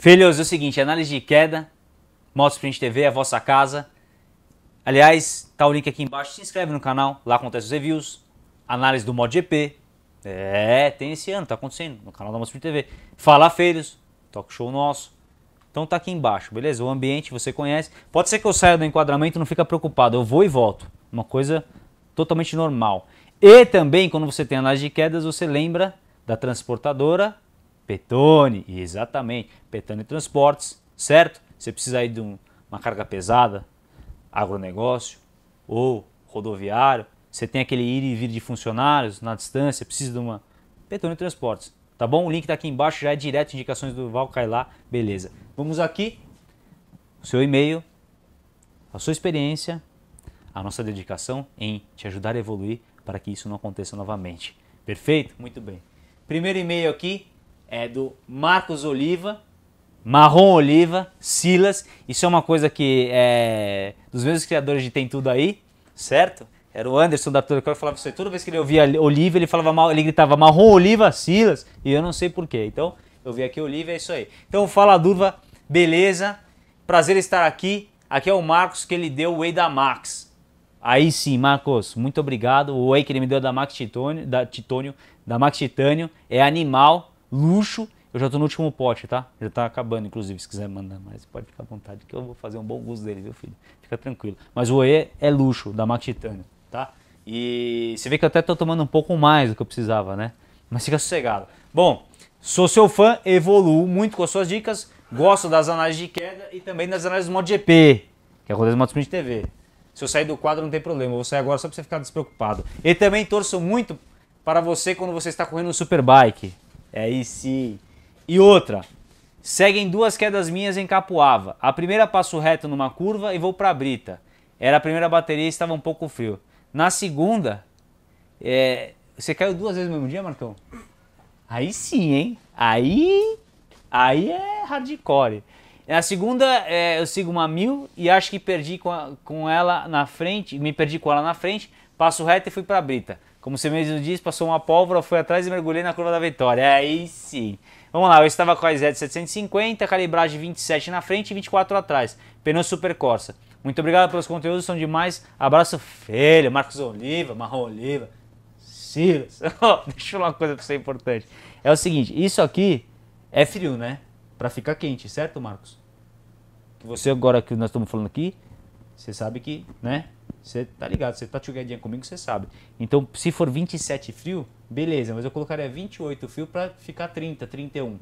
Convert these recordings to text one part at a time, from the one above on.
Filhos, é o seguinte, análise de queda, Motosprint TV, a vossa casa. Aliás, tá o link aqui embaixo, se inscreve no canal, lá acontecem os reviews, análise do GP, É, tem esse ano, tá acontecendo no canal da Motosprint TV. Fala, filhos, talk show nosso. Então tá aqui embaixo, beleza? O ambiente você conhece. Pode ser que eu saia do enquadramento, não fica preocupado, eu vou e volto. Uma coisa totalmente normal. E também, quando você tem análise de quedas, você lembra da transportadora Petone, exatamente, Petone Transportes, certo? Você precisa ir de um, uma carga pesada, agronegócio ou rodoviário, você tem aquele ir e vir de funcionários na distância, precisa de uma Petone Transportes, tá bom? O link tá aqui embaixo, já é direto, indicações do Val lá, beleza. Vamos aqui, o seu e-mail, a sua experiência, a nossa dedicação em te ajudar a evoluir para que isso não aconteça novamente. Perfeito? Muito bem. Primeiro e-mail aqui é do Marcos Oliva, Marrom Oliva, Silas. Isso é uma coisa que é dos mesmos criadores de Tem Tudo Aí, certo? Era o Anderson da Tudo que eu falava isso aí. Toda vez que ele ouvia Oliva, ele falava, ele gritava Marrom Oliva, Silas, e eu não sei porquê. Então, eu vi aqui Oliva, é isso aí. Então, fala Durva, beleza? Prazer estar aqui. Aqui é o Marcos que ele deu o Whey da Max. Aí sim, Marcos, muito obrigado. O Whey que ele me deu é da Max Titônio, da Titônio, da Max Titânio, é animal luxo. Eu já estou no último pote, tá? Já está acabando, inclusive, se quiser mandar mais, pode ficar à vontade, que eu vou fazer um bom uso dele, viu, filho? Fica tranquilo. Mas o E é luxo, da MAC Titânio, tá? E você vê que eu até estou tomando um pouco mais do que eu precisava, né? Mas fica sossegado. Bom, sou seu fã, evoluo muito com as suas dicas, gosto das análises de queda e também das análises do MotoGP, que acontece no Sprint TV. Se eu sair do quadro não tem problema, eu vou sair agora só para você ficar despreocupado. E também torço muito para você quando você está correndo no Superbike. É sim. E outra. Seguem duas quedas minhas em Capuava. A primeira passo reto numa curva e vou para a brita. Era a primeira bateria e estava um pouco frio. Na segunda, é... você caiu duas vezes no mesmo dia, Marcão? Aí sim, hein? Aí, aí é hardcore. Na segunda, é, eu sigo uma mil e acho que perdi com, a, com ela na frente, me perdi com ela na frente, passo reto e fui para a brita. Como você mesmo diz, passou uma pólvora, foi atrás e mergulhei na curva da vitória. Aí sim. Vamos lá, eu estava com a Z 750, calibragem 27 na frente e 24 atrás. Pneu Super Corsa. Muito obrigado pelos conteúdos, são demais. Abraço, filho. Marcos Oliva, Marrom Oliva, Silas. Oh, deixa eu falar uma coisa pra você importante. É o seguinte, isso aqui é frio, né? Pra ficar quente, certo, Marcos? Que você agora que nós estamos falando aqui, você sabe que, né? Você tá ligado, você tá chugadinha comigo, você sabe. Então, se for 27 frio, beleza, mas eu colocaria 28 frio para ficar 30, 31.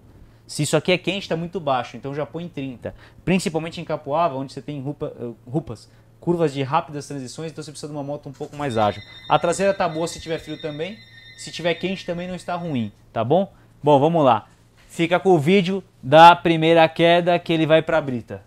Se isso aqui é quente, está muito baixo, então já põe 30. Principalmente em Capoava, onde você tem rupa, eh, rupas, curvas de rápidas transições, então você precisa de uma moto um pouco mais ágil. A traseira tá boa se tiver frio também, se tiver quente também não está ruim, tá bom? Bom, vamos lá. Fica com o vídeo da primeira queda que ele vai para a brita.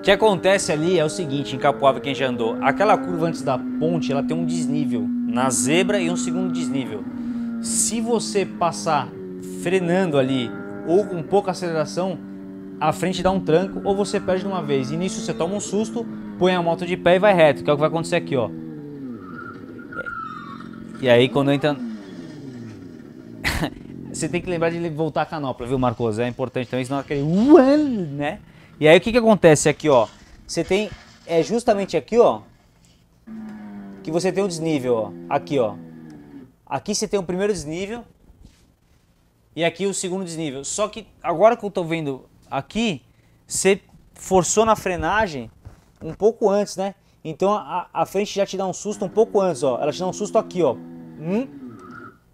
O que acontece ali é o seguinte, em Capoava quem já andou, aquela curva antes da ponte, ela tem um desnível na zebra e um segundo desnível. Se você passar frenando ali ou com pouca aceleração, a frente dá um tranco ou você perde de uma vez. E nisso você toma um susto, põe a moto de pé e vai reto, que é o que vai acontecer aqui, ó. E aí quando entra... você tem que lembrar de voltar a canopla, viu, Marcos? É importante também, senão aquele... Ué, né? E aí o que, que acontece aqui, ó? Você tem. É justamente aqui, ó. Que você tem o um desnível, ó. Aqui, ó. Aqui você tem o primeiro desnível. E aqui o segundo desnível. Só que agora que eu tô vendo aqui, você forçou na frenagem um pouco antes, né? Então a, a, frente já te dá um susto um pouco antes, ó. Ela te dá um susto aqui, ó. Hum?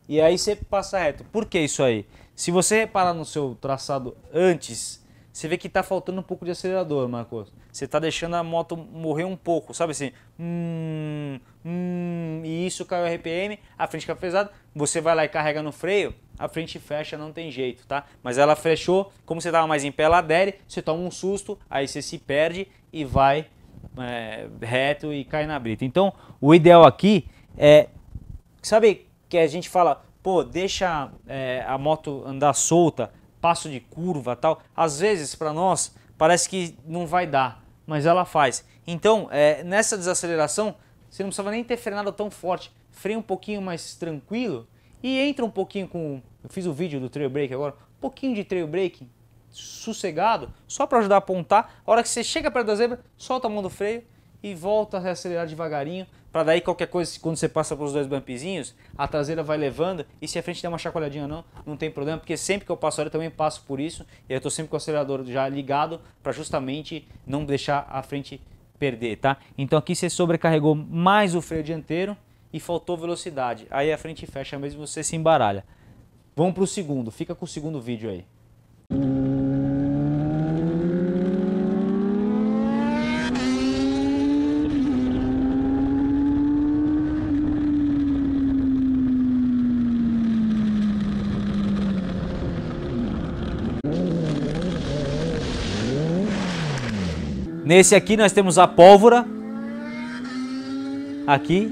E aí você passa reto. Por que isso aí? Se você reparar no seu traçado antes você vê que está faltando um pouco de acelerador, Marcos. Você está deixando a moto morrer um pouco, sabe assim? Hum, hum, e isso caiu o RPM, a frente fica pesada, você vai lá e carrega no freio, a frente fecha, não tem jeito, tá? Mas ela fechou, como você estava mais em pé, ela adere, você toma um susto, aí você se perde e vai é, reto e cai na brita. Então, o ideal aqui é, sabe que a gente fala, pô, deixa é, a moto andar solta, passo de curva tal. Às vezes, para nós, parece que não vai dar, mas ela faz. Então, é, nessa desaceleração, você não precisava nem ter frenado tão forte. Freia um pouquinho mais tranquilo e entra um pouquinho com... Eu fiz o um vídeo do trail break agora. Um pouquinho de trail break sossegado, só para ajudar a apontar. A hora que você chega perto da zebra, solta a mão do freio e volta a acelerar devagarinho para daí qualquer coisa, quando você passa pelos dois bumpzinhos, a traseira vai levando e se a frente der uma chacoalhadinha ou não, não tem problema, porque sempre que eu passo ela eu também passo por isso e eu estou sempre com o acelerador já ligado para justamente não deixar a frente perder, tá? Então aqui você sobrecarregou mais o freio dianteiro e faltou velocidade, aí a frente fecha mesmo você se embaralha. Vamos para o segundo, fica com o segundo vídeo aí. Nesse aqui nós temos a pólvora. Aqui,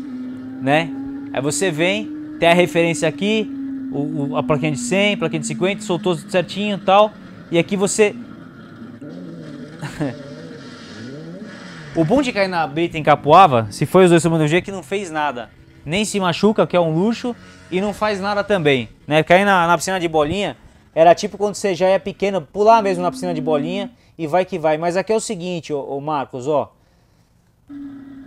né? Aí você vem, tem a referência aqui, o, o, a plaquinha de 100, plaquinha de 50, soltou tudo certinho e tal. E aqui você... o bom de cair na brita em Capuava, se foi os dois somando G, é que não fez nada. Nem se machuca, que é um luxo, e não faz nada também. Né? Cair na, na piscina de bolinha, era tipo quando você já é pequeno, pular mesmo na piscina de bolinha e vai que vai. Mas aqui é o seguinte, ô, ô Marcos, ó.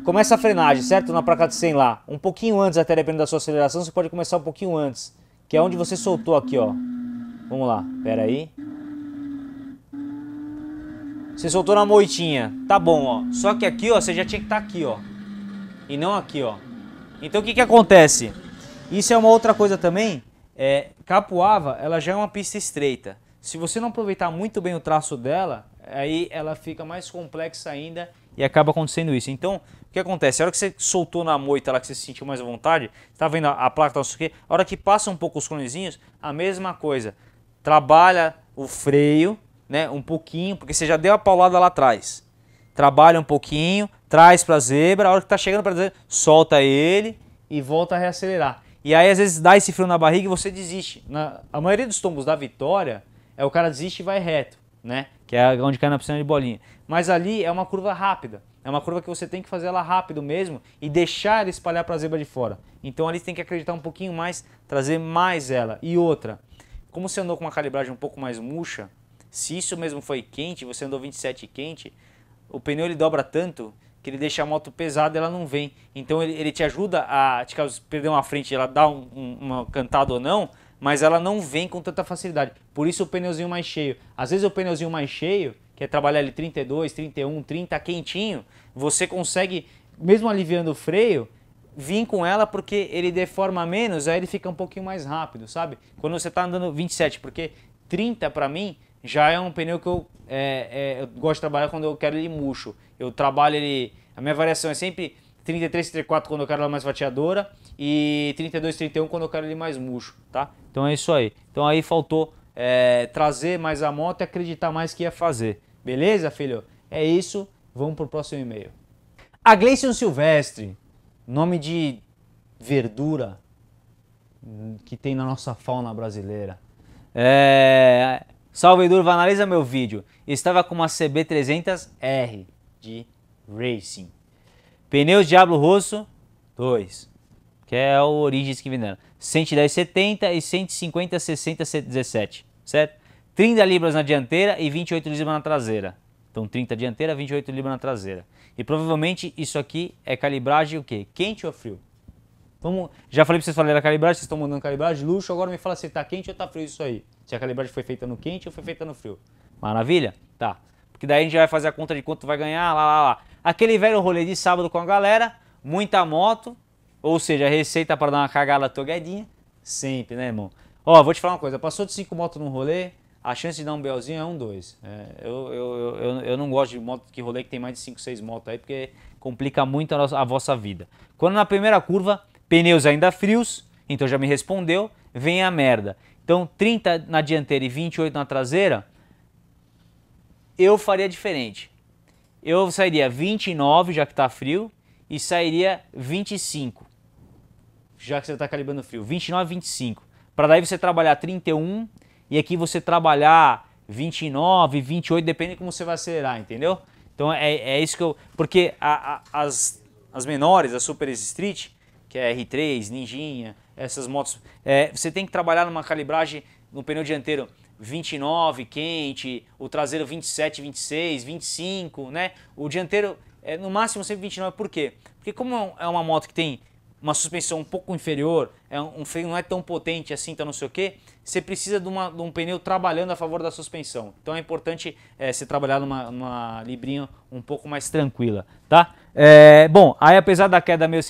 Começa a frenagem, certo? Na placa de 100 lá. Um pouquinho antes, até dependendo da sua aceleração, você pode começar um pouquinho antes. Que é onde você soltou aqui, ó. Vamos lá, pera aí. Você soltou na moitinha. Tá bom, ó. Só que aqui, ó, você já tinha que estar tá aqui, ó. E não aqui, ó. Então o que que acontece? Isso é uma outra coisa também é, Capuava, ela já é uma pista estreita. Se você não aproveitar muito bem o traço dela, aí ela fica mais complexa ainda e acaba acontecendo isso. Então, o que acontece? A hora que você soltou na moita lá, que você se sentiu mais à vontade, tá vendo a, placa, tá, não sei o quê, a hora que passa um pouco os cronezinhos, a mesma coisa. Trabalha o freio, né, um pouquinho, porque você já deu a paulada lá atrás. Trabalha um pouquinho, traz para a zebra, a hora que tá chegando para a zebra, solta ele e volta a reacelerar. E aí, às vezes, dá esse frio na barriga e você desiste. Na, a maioria dos tombos da vitória é o cara desiste e vai reto, né? Que é onde cai na piscina de bolinha. Mas ali é uma curva rápida. É uma curva que você tem que fazer ela rápido mesmo e deixar ela espalhar para a zebra de fora. Então ali você tem que acreditar um pouquinho mais, trazer mais ela. E outra, como você andou com uma calibragem um pouco mais murcha, se isso mesmo foi quente, você andou 27 quente, o pneu ele dobra tanto que ele deixa a moto pesada ela não vem. Então ele, ele te ajuda a, te caso perder uma frente, ela dá um, um, uma cantada ou não, mas ela não vem com tanta facilidade. Por isso o pneuzinho mais cheio. Às vezes o pneuzinho mais cheio, que é trabalhar ele 32, 31, 30 quentinho, você consegue, mesmo aliviando o freio, vir com ela porque ele deforma menos, aí ele fica um pouquinho mais rápido, sabe? Quando você está andando 27, porque 30 para mim já é um pneu que eu, é, é, eu gosto de trabalhar quando eu quero ele murcho. Eu trabalho ele. A minha variação é sempre 33, 34 quando eu quero ela mais fatiadora e 32, 31 quando eu quero ele mais murcho, tá? Então é isso aí. Então aí faltou é, trazer mais a moto e acreditar mais que ia fazer. Beleza, filho? É isso. Vamos pro próximo e-mail. A Gleison Silvestre, nome de verdura que tem na nossa fauna brasileira. É, Salve Durva, analisa meu vídeo. Estava com uma CB300R de Racing. Pneus Diablo Rosso 2, que é o Origins que venderam. 110,70 e 150,60,17, certo? 30 libras na dianteira e 28 libras na traseira. Então 30 dianteira, 28 libras na traseira. E provavelmente isso aqui é calibragem o quê? Quente ou frio? Vamos, já falei para vocês falarem da calibragem, vocês estão mandando calibragem, luxo, agora me fala se está quente ou está frio isso aí se a calibragem foi feita no quente ou foi feita no frio. Maravilha? Tá. Porque daí a gente vai fazer a conta de quanto vai ganhar, lá, lá, lá. Aquele velho rolê de sábado com a galera, muita moto, ou seja, receita para dar uma cagada togadinha, sempre, né, irmão? Ó, vou te falar uma coisa, passou de cinco motos num rolê, a chance de dar um belzinho é um dois. É, eu, eu, eu, eu, não gosto de moto que rolê que tem mais de cinco, seis motos aí, porque complica muito a, nossa, a vossa vida. Quando na primeira curva, pneus ainda frios, então já me respondeu, vem a merda. Então, 30 na dianteira e 28 na traseira, eu faria diferente. Eu sairia 29, já que está frio, e sairia 25, já que você está calibrando frio. 29, 25. Para daí você trabalhar 31 e aqui você trabalhar 29, 28, depende de como você vai acelerar, entendeu? Então é, é isso que eu. Porque a, a, as, as menores, a Super Street, que é R3, Ninjinha, essas motos. É, você tem que trabalhar numa calibragem no pneu dianteiro 29 quente, o traseiro 27, 26, 25, né? O dianteiro é no máximo sempre 29. Por quê? Porque como é uma moto que tem uma suspensão um pouco inferior, é um, um freio não é tão potente assim, então não sei o que, você precisa de, uma, de, um pneu trabalhando a favor da suspensão. Então é importante é, se trabalhar numa, numa librinha um pouco mais tranquila, tá? É, bom, aí apesar da queda meio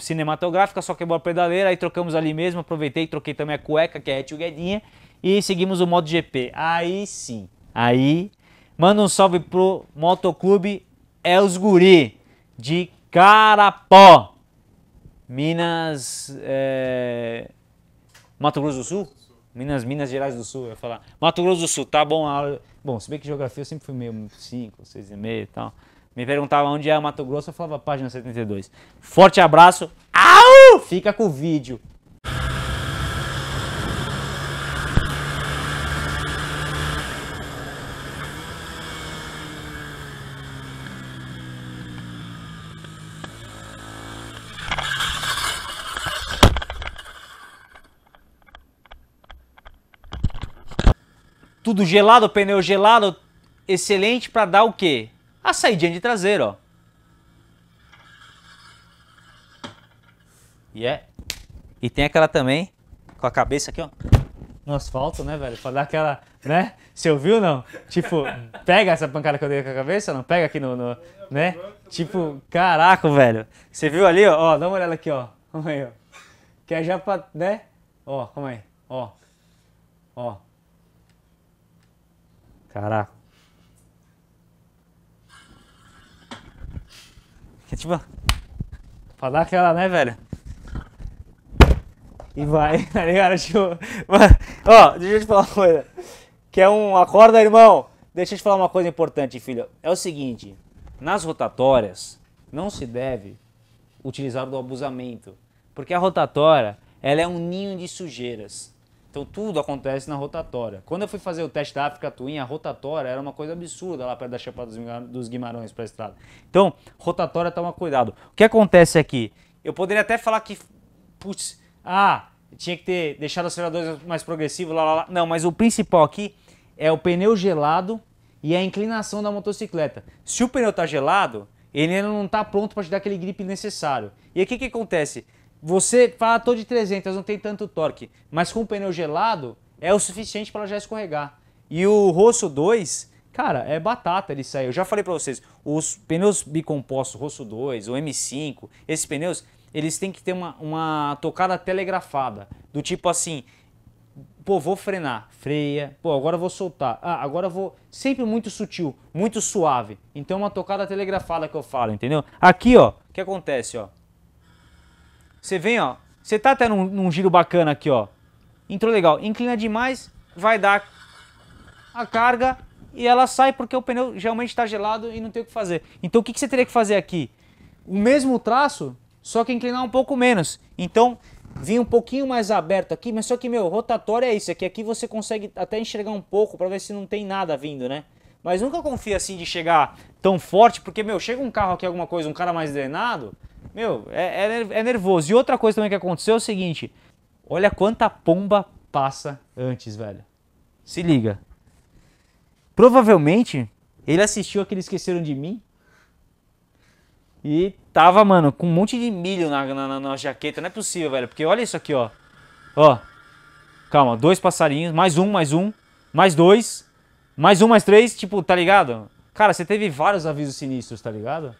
cinematográfica, só quebrou a pedaleira, aí trocamos ali mesmo, aproveitei, troquei também a cueca, que é a guedinha, e seguimos o modo GP. Aí sim, aí manda um salve pro Motoclube É os Guri de Carapó. Minas. É... Mato Grosso do Sul? Minas, Minas Gerais do Sul, eu ia falar. Mato Grosso do Sul, tá bom. A... Bom, se bem que geografia eu sempre fui meio 5, 6,5 e tal. Me perguntava onde é Mato Grosso, eu falava página 72. Forte abraço. Au! Fica com o vídeo. tudo gelado, pneu gelado, excelente para dar o quê? A saída de traseiro, ó. E yeah. É. E tem aquela também, com a cabeça aqui, ó. No asfalto, né, velho? Pra dar aquela, né? Você ouviu não? Tipo, pega essa pancada que eu dei com a cabeça, não? Pega aqui no, no né? Tipo, caraca, velho. Você viu ali, ó? ó dá uma olhada aqui, ó. Calma aí, ó. Que é já pra, né? Ó, calma aí. Ó. Ó. Caraca. Que tipo. Pra dar aquela, né, velho? E vai, tá ligado? Tipo. Mano, ó, deixa eu te falar uma coisa. Que é um. Acorda, irmão! Deixa eu te falar uma coisa importante, filho. É o seguinte: nas rotatórias, não se deve utilizar do abusamento. Porque a rotatória, ela é um ninho de sujeiras. Então tudo acontece na rotatória. Quando eu fui fazer o teste da África Twin, a rotatória era uma coisa absurda lá perto da Chapada dos Guimarães para a estrada. Então, rotatória toma cuidado. O que acontece aqui? Eu poderia até falar que, putz, ah, tinha que ter deixado o acelerador mais progressivo, lá, lá, lá. Não, mas o principal aqui é o pneu gelado e a inclinação da motocicleta. Se o pneu está gelado, ele não está pronto para te dar aquele grip necessário. E aí o que, que acontece? Você fala, tô de 300, não tem tanto torque, mas com o pneu gelado é o suficiente para ela já escorregar. E o Rosso 2, cara, é batata ele sair. Eu já falei para vocês, os pneus bicompostos Rosso 2, o M5, esses pneus, eles têm que ter uma, uma tocada telegrafada, do tipo assim, pô, vou frenar, freia, pô, agora vou soltar, ah, agora vou. Sempre muito sutil, muito suave. Então, é uma tocada telegrafada que eu falo, entendeu? Aqui, ó, o que acontece, ó? Você vem, ó. Você tá até num, num giro bacana aqui, ó. Entrou legal. Inclina demais, vai dar a carga e ela sai porque o pneu geralmente está gelado e não tem o que fazer. Então o que, que você teria que fazer aqui? O mesmo traço, só que inclinar um pouco menos. Então vim um pouquinho mais aberto aqui, mas só que, meu, rotatório é isso. Aqui, aqui você consegue até enxergar um pouco para ver se não tem nada vindo, né? Mas nunca confia assim de chegar tão forte, porque, meu, chega um carro aqui, alguma coisa, um cara mais drenado, meu, é, é, é, nervoso. E outra coisa também que aconteceu é o seguinte: olha quanta pomba passa antes, velho. Se liga. Provavelmente ele assistiu aquele Esqueceram de Mim e tava, mano, com um monte de milho na, na, na jaqueta. Não é possível, velho. Porque olha isso aqui, ó. Ó. Calma, dois passarinhos, mais um, mais um, mais dois, mais um, mais três, tipo, tá ligado? Cara, você teve vários avisos sinistros, tá ligado?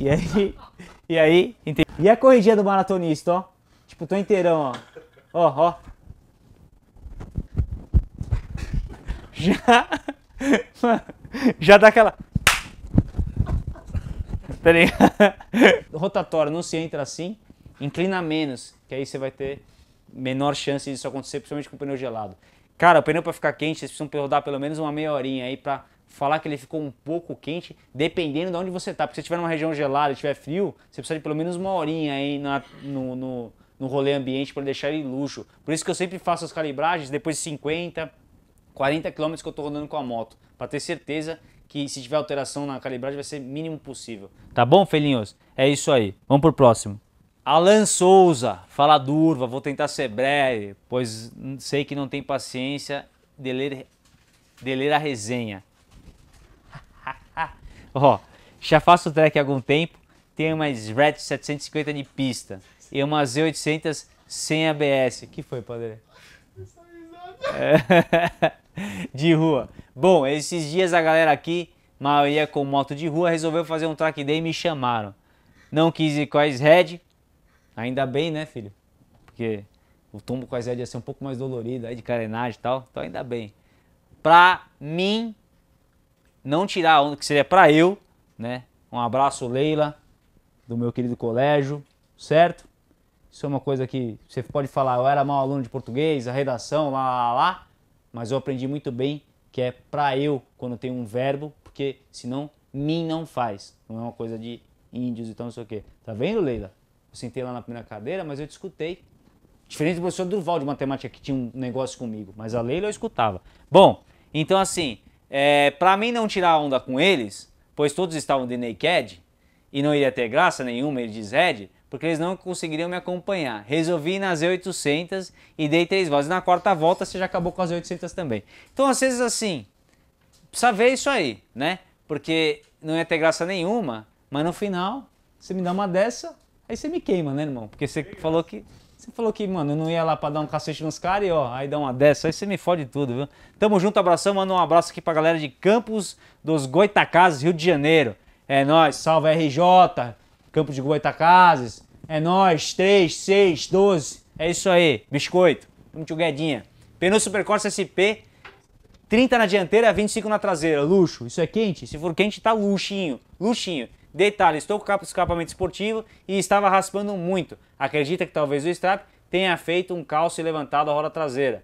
E aí, e aí, E a corridinha do maratonista, ó. Tipo, tô inteirão, ó. Ó, ó. Já. Já dá aquela. Tá ligado? Rotatório, não se entra assim. Inclina menos, que aí você vai ter menor chance disso acontecer, principalmente com o pneu gelado. Cara, o pneu para ficar quente, vocês precisam rodar pelo menos uma meia horinha aí para falar que ele ficou um pouco quente, dependendo de onde você está. Porque se estiver numa região gelada e estiver frio, você precisa de pelo menos uma horinha aí na, no, no, no rolê ambiente para deixar ele luxo. Por isso que eu sempre faço as calibragens depois de 50, 40 km que eu estou rodando com a moto, para ter certeza que se tiver alteração na calibragem vai ser mínimo possível. Tá bom, Felinhos? É isso aí. Vamos pro próximo. Alan Souza, fala durva, vou tentar ser breve, pois sei que não tem paciência de ler, de ler a resenha. Ó, já faço track há algum tempo, tenho uma Red 750 de pista e uma Z800 sem ABS. que foi, padre? de rua. Bom, esses dias a galera aqui, maioria com moto de rua, resolveu fazer um track day e me chamaram. Não quis ir com a Red, ainda bem, né, filho? Porque o tombo com a Red ia ser um pouco mais dolorido, aí de carenagem e tal, então ainda bem. Pra mim, não tirar a onda que seria para eu, né? Um abraço, Leila, do meu querido colégio, certo? Isso é uma coisa que você pode falar, eu era mau aluno de português, a redação, lá, lá, lá, mas eu aprendi muito bem que é para eu quando tem um verbo, porque senão mim não faz. Não é uma coisa de índios e tal, não sei o quê. Tá vendo, Leila? Eu sentei lá na primeira cadeira, mas eu te escutei. Diferente do professor Durval de matemática que tinha um negócio comigo, mas a Leila eu escutava. Bom, então assim, é, para mim não tirar onda com eles, pois todos estavam de naked e não iria ter graça nenhuma, ele diz Red, porque eles não conseguiriam me acompanhar. Resolvi ir nas 800 e dei três vozes. Na quarta volta você já acabou com as 800 também. Então às vezes assim, precisa ver isso aí, né? Porque não ia ter graça nenhuma, mas no final você me dá uma dessa, aí você me queima, né, irmão? Porque você falou que você falou que, mano, não ia lá pra dar um cacete nos caras e, ó, aí dá uma dessa. Aí você me fode tudo, viu? Tamo junto, abração. Manda um abraço aqui pra galera de Campos dos Goitacazes, Rio de Janeiro. É nóis, salve RJ, Campos de Goitacazes. É nóis, 3, 6, 12. É isso aí, biscoito. Tamo guedinha. Pneu Supercorsa SP, 30 na dianteira, 25 na traseira. Luxo. Isso é quente? Se for quente, tá luxinho. Luxinho. Detalhe, estou com escapamento esportivo e estava raspando muito. Acredita que talvez o strap tenha feito um calço e levantado a roda traseira.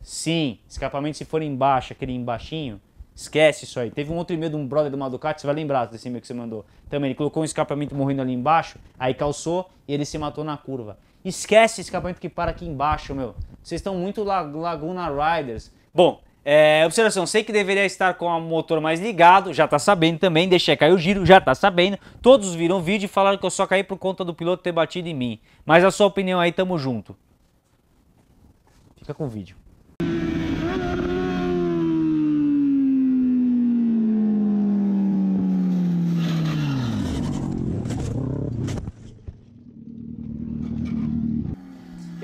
Sim, escapamento se for embaixo, aquele embaixinho, esquece isso aí. Teve um outro e-mail de um brother do Maducati, você vai lembrar desse e-mail que você mandou. Também, ele colocou um escapamento morrendo ali embaixo, aí calçou e ele se matou na curva. Esquece escapamento que para aqui embaixo, meu. Vocês estão muito Laguna Riders. Bom, é, observação, sei que deveria estar com o motor mais ligado, já tá sabendo também, deixei cair o giro, já tá sabendo. Todos viram o vídeo e falaram que eu só caí por conta do piloto ter batido em mim. Mas a sua opinião aí, tamo junto. Fica com o vídeo.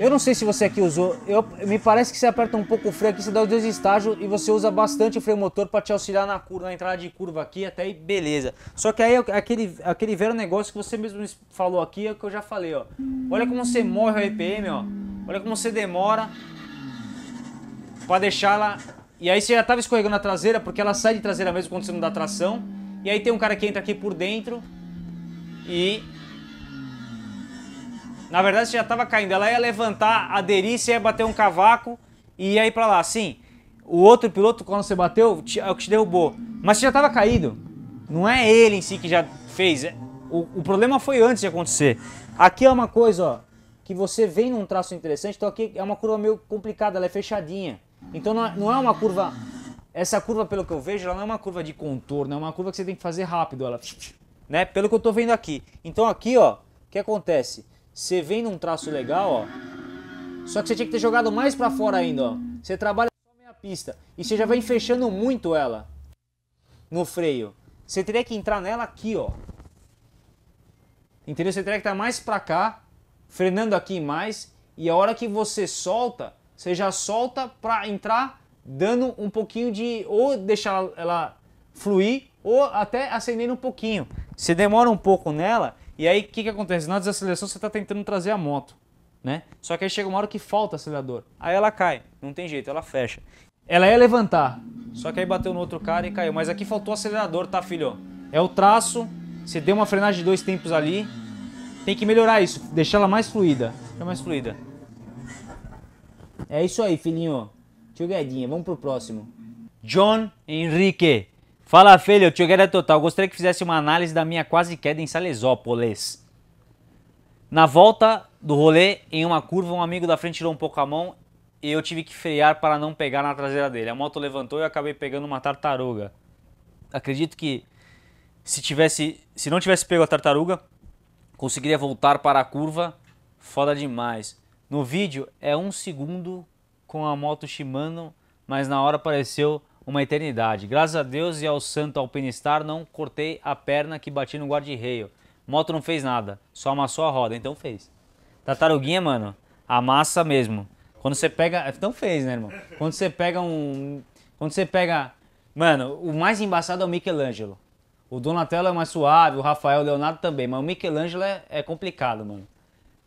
Eu não sei se você aqui usou, eu, me parece que você aperta um pouco o freio aqui, você dá os dois estágios e você usa bastante o freio motor para te auxiliar na, curva, na entrada de curva aqui, até aí beleza. Só que aí é é aquele, é aquele velho negócio que você mesmo falou aqui, é o que eu já falei, ó. Olha como você morre o RPM, ó. Olha como você demora para deixar ela... E aí você já tava escorregando a traseira, porque ela sai de traseira mesmo quando você não dá tração. E aí tem um cara que entra aqui por dentro e na verdade, você já estava caindo. Ela ia levantar, aderir, você ia bater um cavaco e ia ir para lá. assim. o outro piloto, quando você bateu, é o que te derrubou. Mas você já estava caído. Não é ele em si que já fez. O, o problema foi antes de acontecer. Aqui é uma coisa, ó, que você vem num traço interessante. Então aqui é uma curva meio complicada, ela é fechadinha. Então não é, é uma curva essa curva, pelo que eu vejo, ela não é uma curva de contorno, é uma curva que você tem que fazer rápido, ela, né? Pelo que eu tô vendo aqui. Então aqui, ó, o que acontece? Você vem num traço legal, ó. Só que você tinha que ter jogado mais para fora ainda, ó. Você trabalha só meia pista. E você já vem fechando muito ela. No freio. Você teria que entrar nela aqui, ó. Entendeu? Você teria que estar tá mais pra cá. Frenando aqui mais. E a hora que você solta, você já solta pra entrar dando um pouquinho de... Ou deixar ela fluir ou até acendendo um pouquinho. Você demora um pouco nela e aí, o que, que acontece? Na desaceleração, você está tentando trazer a moto, né? Só que aí chega uma hora que falta acelerador. Aí ela cai, não tem jeito, ela fecha. Ela ia levantar, só que aí bateu no outro cara e caiu. Mas aqui faltou acelerador, tá, filho? É o traço, você deu uma frenagem de dois tempos ali. Tem que melhorar isso, deixar ela mais fluida. Deixa mais fluida. É isso aí, filhinho. Tio Guedinha, vamos pro próximo. John Henrique. Fala, filho, o Tiogueira é Total. Gostaria que fizesse uma análise da minha quase queda em Salesópolis. Na volta do rolê, em uma curva, um amigo da frente tirou um pouco a mão e eu tive que frear para não pegar na traseira dele. A moto levantou e eu acabei pegando uma tartaruga. Acredito que se tivesse, se não tivesse pego a tartaruga, conseguiria voltar para a curva. Foda demais. No vídeo é um segundo com a moto Shimano, mas na hora apareceu uma eternidade. Graças a Deus e ao santo alpinistar, não cortei a perna que bati no guarda-reio. Moto não fez nada, só amassou a roda, então fez. Tartaruguinha, mano, amassa mesmo. Quando você pega. Então fez, né, irmão? Quando você pega um. Quando você pega. Mano, o mais embaçado é o Michelangelo. O Donatello é mais suave, o Rafael o Leonardo também, mas o Michelangelo é, é complicado, mano.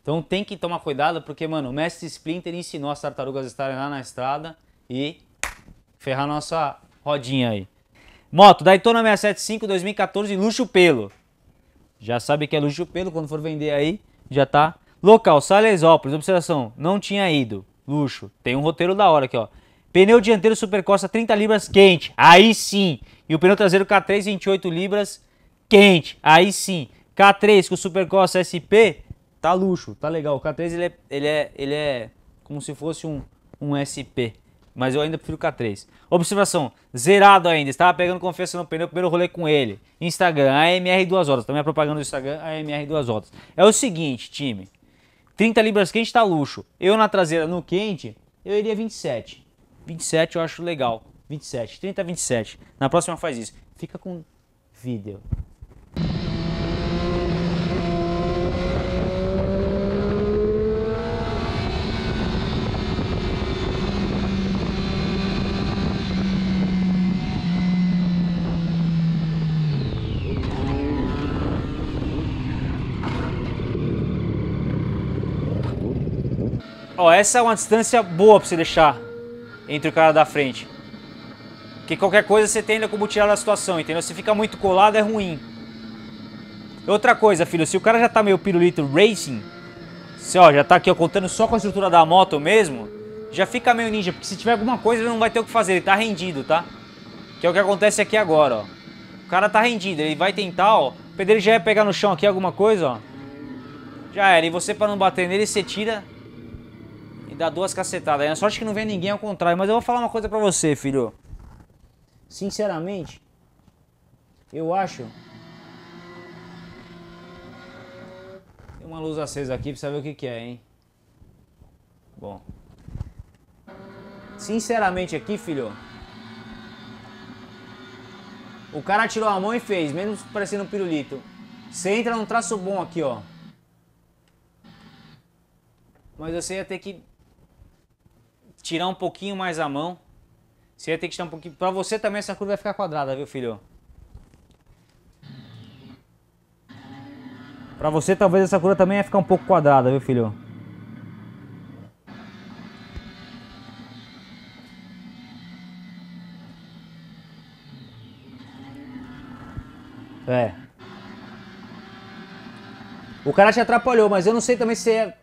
Então tem que tomar cuidado, porque, mano, o mestre Splinter ensinou as tartarugas a estarem lá na estrada e Ferrar nossa rodinha aí. Moto, Daytona 675 2014, luxo pelo. Já sabe que é luxo pelo, quando for vender aí, já tá. Local, Salesópolis, observação, não tinha ido. Luxo, tem um roteiro da hora aqui, ó. Pneu dianteiro Supercosta 30 libras quente, aí sim. E o pneu traseiro K3 28 libras quente, aí sim. K3 com Supercosta SP, tá luxo, tá legal. O K3 ele é, ele é, ele é como se fosse um, um SP mas eu ainda prefiro o K3. Observação, zerado ainda, estava pegando confiança no pneu, primeiro rolê com ele. Instagram, AMR 2 horas, também a propaganda do Instagram, AMR 2 horas. É o seguinte, time, 30 libras quente está luxo. Eu na traseira, no quente, eu iria 27. 27 eu acho legal, 27, 30, 27. Na próxima faz isso. Fica com vídeo. Ó, essa é uma distância boa pra você deixar entre o cara da frente. Que qualquer coisa você tem ainda como tirar da situação, entendeu? Se fica muito colado é ruim. Outra coisa, filho, se o cara já tá meio pirulito racing, se ó, já tá aqui ó, contando só com a estrutura da moto mesmo, já fica meio ninja, porque se tiver alguma coisa ele não vai ter o que fazer, ele tá rendido, tá? Que é o que acontece aqui agora, ó. O cara tá rendido, ele vai tentar, ó. O pedreiro já ia pegar no chão aqui alguma coisa, ó. Já era, e você pra não bater nele, você tira e dá duas cacetadas. É sorte que não vem ninguém ao contrário. Mas eu vou falar uma coisa pra você, filho. Sinceramente, eu acho. Tem uma luz acesa aqui pra saber o que, que é, hein? Bom. Sinceramente aqui, filho. O cara tirou a mão e fez, mesmo parecendo um pirulito. Você entra num traço bom aqui, ó. Mas você ia ter que tirar um pouquinho mais a mão. Você ia ter que tirar um pouquinho. Para você também essa curva vai ficar quadrada, viu, filho? Para você talvez essa curva também vai ficar um pouco quadrada, viu, filho? É. O cara te atrapalhou, mas eu não sei também se é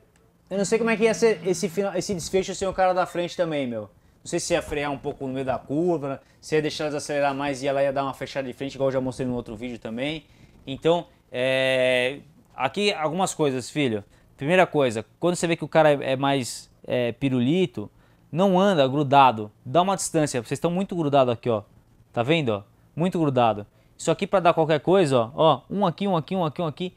eu não sei como é que ia ser esse, final, esse desfecho sem o cara da frente também, meu. Não sei se ia frear um pouco no meio da curva, se ia deixar ela acelerar mais e ela ia dar uma fechada de frente, igual eu já mostrei no outro vídeo também. Então, é... aqui algumas coisas, filho. Primeira coisa, quando você vê que o cara é mais é, pirulito, não anda grudado, dá uma distância. Vocês estão muito grudados aqui, ó. Tá vendo, ó? Muito grudado. Isso aqui para dar qualquer coisa, ó, ó, um aqui, um aqui, um aqui, um aqui.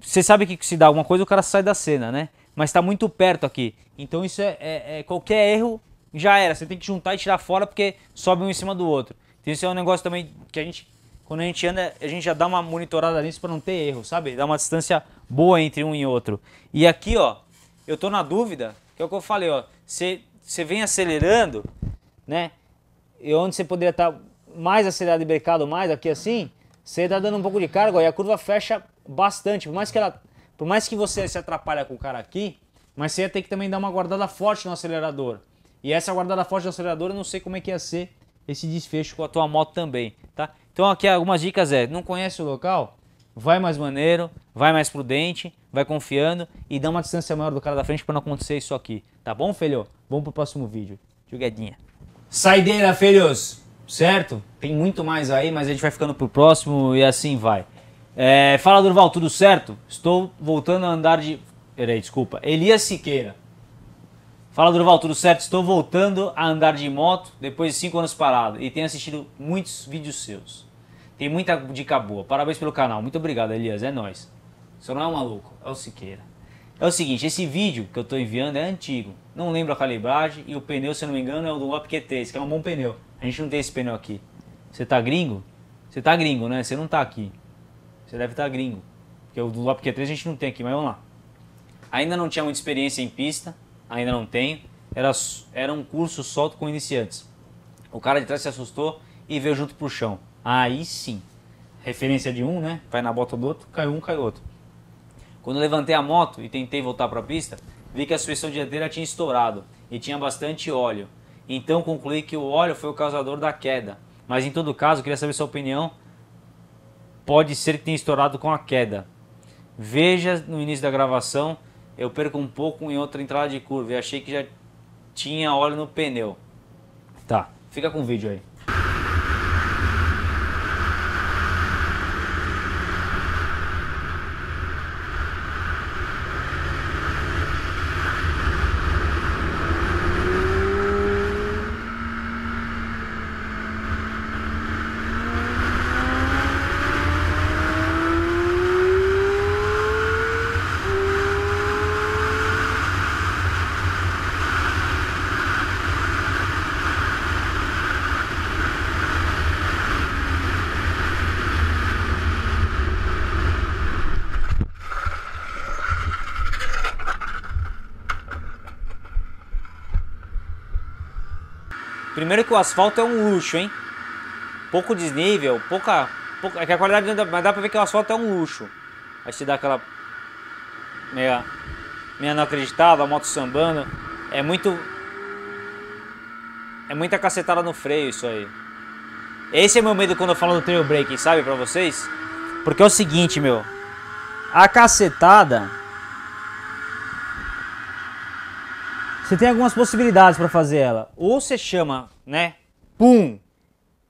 Você sabe que se dá alguma coisa, o cara sai da cena, né? mas está muito perto aqui. Então isso é, é, é, qualquer erro já era. Você tem que juntar e tirar fora porque sobe um em cima do outro. Então isso é um negócio também que a gente quando a gente anda a gente já dá uma monitorada nisso para não ter erro, sabe? Dá uma distância boa entre um e outro. E aqui ó, eu tô na dúvida que é o que eu falei ó. Você você vem acelerando, né? E onde você poderia estar tá mais acelerado e brecado mais aqui assim, você está dando um pouco de carga ó, e a curva fecha bastante, por mais que ela por mais que você se atrapalhe com o cara aqui, mas você ia ter que também dar uma guardada forte no acelerador. E essa guardada forte no acelerador, eu não sei como é que ia ser esse desfecho com a tua moto também, tá? Então aqui algumas dicas é, não conhece o local? Vai mais maneiro, vai mais prudente, vai confiando e dá uma distância maior do cara da frente para não acontecer isso aqui, tá bom, filho? Vamos pro próximo vídeo. Jogadinha. Saideira, filhos, certo? Tem muito mais aí, mas a gente vai ficando pro próximo e assim vai. É, fala, Durval, tudo certo? Estou voltando a andar de. Peraí, desculpa. Elias Siqueira. Fala, Durval, tudo certo? Estou voltando a andar de moto depois de 5 anos parado e tenho assistido muitos vídeos seus. Tem muita dica boa. Parabéns pelo canal. Muito obrigado, Elias. É nós. Você não é um maluco, é o Siqueira. É o seguinte, esse vídeo que eu estou enviando é antigo. Não lembro a calibragem e o pneu, se eu não me engano, é o do Up Q3, que é um bom pneu. A gente não tem esse pneu aqui. Você tá gringo? Você tá gringo, né? Você não tá aqui. Você deve estar tá gringo. Porque o do Lop Q3 a gente não tem aqui, mas vamos lá. Ainda não tinha muita experiência em pista, ainda não tenho. Era, era um curso solto com iniciantes. O cara de trás se assustou e veio junto pro chão. Aí sim. Referência de um, né? Vai na bota do outro, cai um, cai outro. Quando eu levantei a moto e tentei voltar para a pista, vi que a suspensão dianteira tinha estourado e tinha bastante óleo. Então concluí que o óleo foi o causador da queda. Mas em todo caso, queria saber sua opinião pode ser que tenha estourado com a queda. Veja no início da gravação, eu perco um pouco em outra entrada de curva e achei que já tinha óleo no pneu. Tá, fica com o vídeo aí. Primeiro que o asfalto é um luxo, hein? Pouco desnível, pouca... pouca é a qualidade... Mas dá pra ver que o asfalto é um luxo. Aí se dá aquela... Meia... Meia não acreditava. a moto sambando. É muito... É muita cacetada no freio isso aí. Esse é meu medo quando eu falo do trail Break, sabe? Pra vocês. Porque é o seguinte, meu. A cacetada Você tem algumas possibilidades para fazer ela. Ou você chama, né? Pum!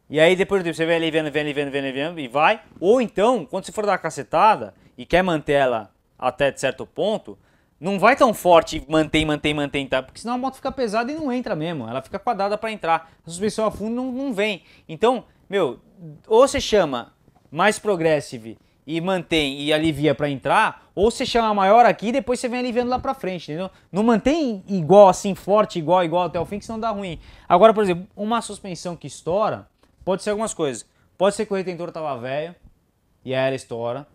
E aí depois você vem ali vendo, vendo, vendo, vendo, vendo e vai. Ou então, quando você for dar a cacetada e quer manter ela até de certo ponto, não vai tão forte, mantém, mantém, mantém, tá? Porque senão a moto fica pesada e não entra mesmo. Ela fica quadrada para entrar. A suspensão a fundo não, não vem. Então, meu, ou você chama mais progressive e mantém e alivia para entrar, ou você chama maior aqui e depois você vem aliviando lá para frente, entendeu? Não mantém igual assim, forte, igual, igual até o fim, que senão dá ruim. Agora, por exemplo, uma suspensão que estoura, pode ser algumas coisas. Pode ser que o retentor tava velho e aí ela estoura.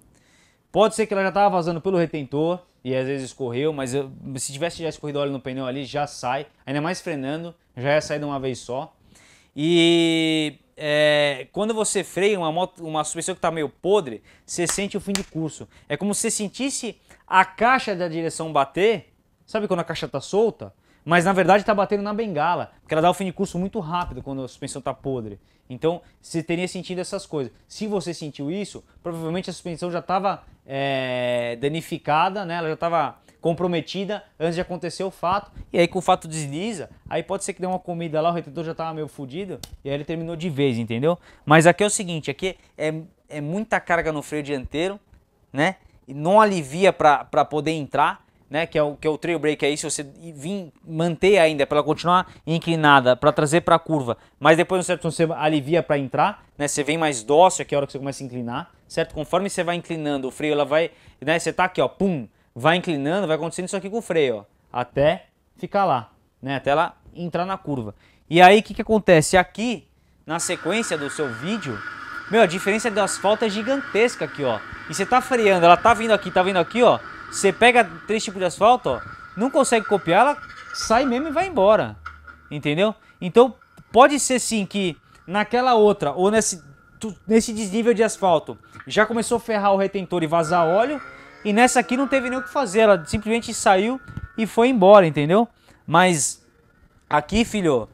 Pode ser que ela já tava vazando pelo retentor e às vezes escorreu, mas eu, se tivesse já escorrido óleo no pneu ali, já sai. Ainda mais frenando, já ia sair de uma vez só. E é, quando você freia uma moto, uma suspensão que está meio podre, você sente o fim de curso. É como se você sentisse a caixa da direção bater, sabe quando a caixa está solta? Mas na verdade está batendo na bengala, porque ela dá o fim de curso muito rápido quando a suspensão está podre. Então você teria sentido essas coisas. Se você sentiu isso, provavelmente a suspensão já estava é, danificada, né? ela já estava comprometida antes de acontecer o fato. E aí, com o fato desliza, aí pode ser que dê uma comida lá, o retentor já tava meio fodido, e aí ele terminou de vez, entendeu? Mas aqui é o seguinte: aqui é, é muita carga no freio dianteiro, né? E não alivia para poder entrar. Né, que é o que é o trail break aí, se você vir manter ainda para ela continuar inclinada, para trazer para a curva, mas depois no certo você alivia para entrar, né? Você vem mais dócil aqui é a hora que você começa a inclinar, certo? Conforme você vai inclinando, o freio ela vai, né, você tá aqui, ó, pum, vai inclinando, vai acontecendo isso aqui com o freio, ó, até ficar lá, né? Até ela entrar na curva. E aí o que, que acontece? Aqui, na sequência do seu vídeo, meu, a diferença do asfalto é gigantesca aqui, ó. E você tá freando, ela tá vindo aqui, tá vindo aqui, ó. Você pega três tipos de asfalto, ó, não consegue copiar, ela sai mesmo e vai embora. Entendeu? Então, pode ser sim que naquela outra, ou nesse, nesse desnível de asfalto, já começou a ferrar o retentor e vazar óleo, e nessa aqui não teve nem o que fazer, ela simplesmente saiu e foi embora, entendeu? Mas aqui, filho,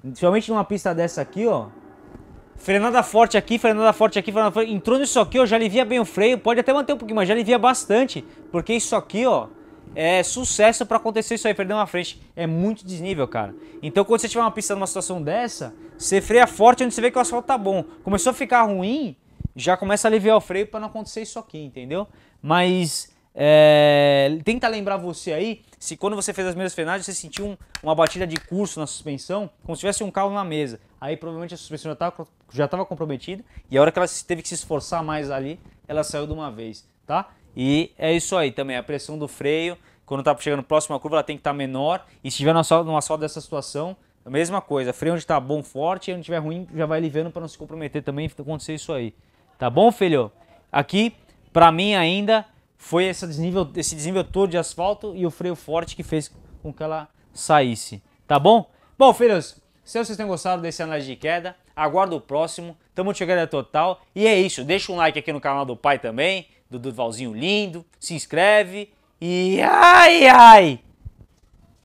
principalmente numa pista dessa aqui, ó. Frenada forte aqui, frenada forte aqui, frenada forte. Entrou nisso aqui, ó, já alivia bem o freio. Pode até manter um pouquinho, mas já alivia bastante. Porque isso aqui, ó, é sucesso para acontecer isso aí, perder uma frente. É muito desnível, cara. Então, quando você tiver uma pista numa situação dessa, você freia forte onde você vê que o asfalto tá bom. Começou a ficar ruim, já começa a aliviar o freio para não acontecer isso aqui, entendeu? Mas é, tenta lembrar você aí se quando você fez as mesmas frenagens você sentiu um, uma batida de curso na suspensão, como se tivesse um calo na mesa. Aí provavelmente a suspensão já estava comprometida e a hora que ela teve que se esforçar mais ali, ela saiu de uma vez, tá? E é isso aí também, a pressão do freio, quando está chegando próximo à curva, ela tem que estar tá menor. E se tiver numa solda, numa só dessa situação, a mesma coisa, freio onde está bom, forte, e onde estiver ruim, já vai aliviando para não se comprometer também, acontecer isso aí. Tá bom, filho? Aqui, para mim ainda, foi esse desnível, esse desnível todo de asfalto e o freio forte que fez com que ela saísse. Tá bom? Bom, filhos, se vocês tenham gostado desse análise de queda, aguardo o próximo. Tamo chegando a total. E é isso. Deixa um like aqui no canal do pai também, do Duvalzinho lindo. Se inscreve. E ai, ai!